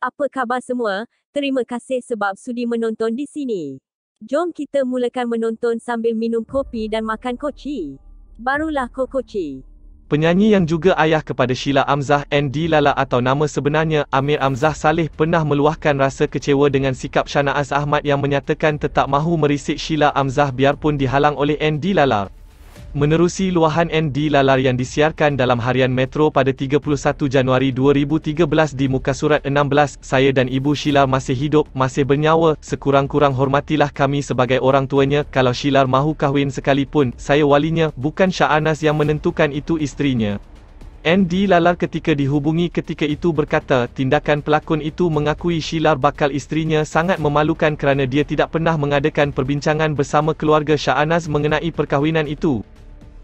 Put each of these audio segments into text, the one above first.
Apa khabar semua? Terima kasih sebab sudi menonton di sini. Jom kita mulakan menonton sambil minum kopi dan makan koci. Barulah kokoci. Penyanyi yang juga ayah kepada Sheila Amzah, Andy Lala atau nama sebenarnya Amir Amzah Saleh pernah meluahkan rasa kecewa dengan sikap Shanaas Ahmad yang menyatakan tetap mahu merisik Sheila Amzah biarpun dihalang oleh Andy Lala menerusi luahan ND Lalar yang disiarkan dalam harian Metro pada 31 Januari 2013 di muka surat 16, saya dan ibu Shilar masih hidup, masih bernyawa, sekurang-kurang hormatilah kami sebagai orang tuanya, kalau Shilar mahu kahwin sekalipun, saya walinya, bukan Shah Anas yang menentukan itu isterinya. Andy Lalar ketika dihubungi ketika itu berkata, tindakan pelakon itu mengakui Shilar bakal isterinya sangat memalukan kerana dia tidak pernah mengadakan perbincangan bersama keluarga Shah Anas mengenai perkahwinan itu.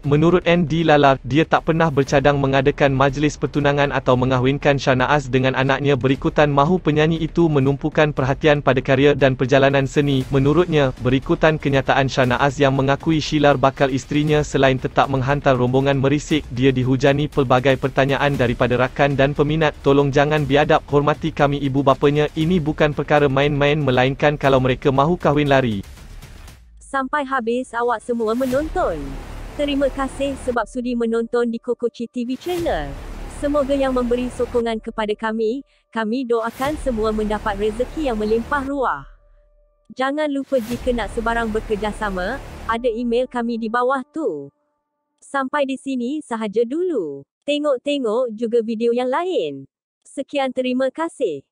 Menurut Andy Lala, dia tak pernah bercadang mengadakan majlis pertunangan atau mengahwinkan Shanaaz dengan anaknya berikutan mahu penyanyi itu menumpukan perhatian pada karier dan perjalanan seni. Menurutnya, berikutan kenyataan Shanaaz yang mengakui Shilar bakal isterinya selain tetap menghantar rombongan merisik, dia dihujani pelbagai pertanyaan daripada rakan dan peminat. Tolong jangan biadab hormati kami ibu bapanya, ini bukan perkara main-main melainkan kalau mereka mahu kahwin lari. Sampai habis awak semua menonton. Terima kasih sebab sudi menonton di Kokoci TV Channel. Semoga yang memberi sokongan kepada kami, kami doakan semua mendapat rezeki yang melimpah ruah. Jangan lupa jika nak sebarang bekerjasama, ada email kami di bawah tu. Sampai di sini sahaja dulu. Tengok-tengok juga video yang lain. Sekian terima kasih.